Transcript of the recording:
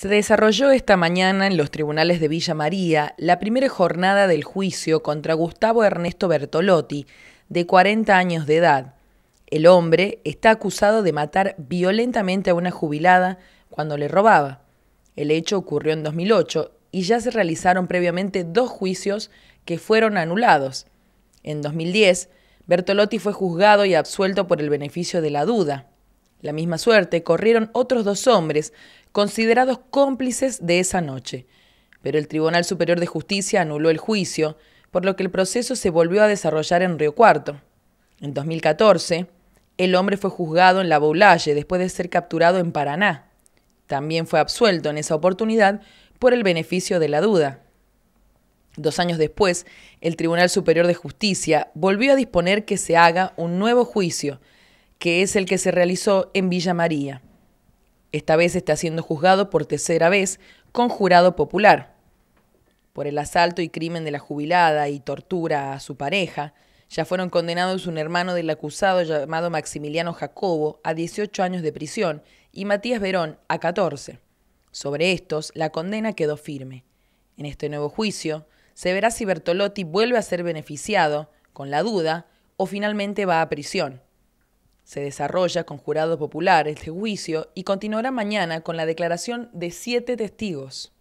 Se desarrolló esta mañana en los tribunales de Villa María la primera jornada del juicio contra Gustavo Ernesto Bertolotti, de 40 años de edad. El hombre está acusado de matar violentamente a una jubilada cuando le robaba. El hecho ocurrió en 2008 y ya se realizaron previamente dos juicios que fueron anulados. En 2010, Bertolotti fue juzgado y absuelto por el beneficio de la duda. La misma suerte corrieron otros dos hombres considerados cómplices de esa noche. Pero el Tribunal Superior de Justicia anuló el juicio, por lo que el proceso se volvió a desarrollar en Río Cuarto. En 2014, el hombre fue juzgado en La Boulaye después de ser capturado en Paraná. También fue absuelto en esa oportunidad por el beneficio de la duda. Dos años después, el Tribunal Superior de Justicia volvió a disponer que se haga un nuevo juicio, que es el que se realizó en Villa María. Esta vez está siendo juzgado por tercera vez con jurado popular por el asalto y crimen de la jubilada y tortura a su pareja. Ya fueron condenados un hermano del acusado llamado Maximiliano Jacobo a 18 años de prisión y Matías Verón a 14. Sobre estos, la condena quedó firme. En este nuevo juicio, se verá si Bertolotti vuelve a ser beneficiado, con la duda, o finalmente va a prisión. Se desarrolla con jurados populares este juicio y continuará mañana con la declaración de siete testigos.